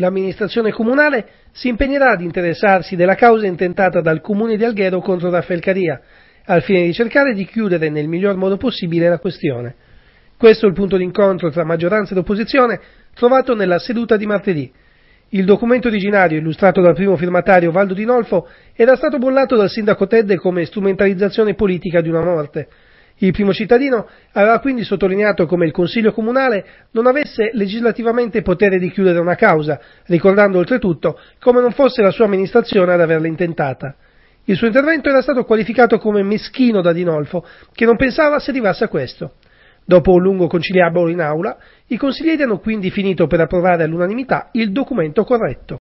L'amministrazione comunale si impegnerà ad interessarsi della causa intentata dal comune di Alghero contro Raffaele Caria, al fine di cercare di chiudere nel miglior modo possibile la questione. Questo è il punto d'incontro tra maggioranza ed opposizione trovato nella seduta di martedì. Il documento originario, illustrato dal primo firmatario Valdo Di Nolfo, era stato bollato dal sindaco Tedde come strumentalizzazione politica di una morte. Il primo cittadino aveva quindi sottolineato come il Consiglio comunale non avesse legislativamente potere di chiudere una causa, ricordando oltretutto come non fosse la sua amministrazione ad averla intentata. Il suo intervento era stato qualificato come meschino da Dinolfo, che non pensava si arrivasse a questo. Dopo un lungo conciliabolo in aula, i consiglieri hanno quindi finito per approvare all'unanimità il documento corretto.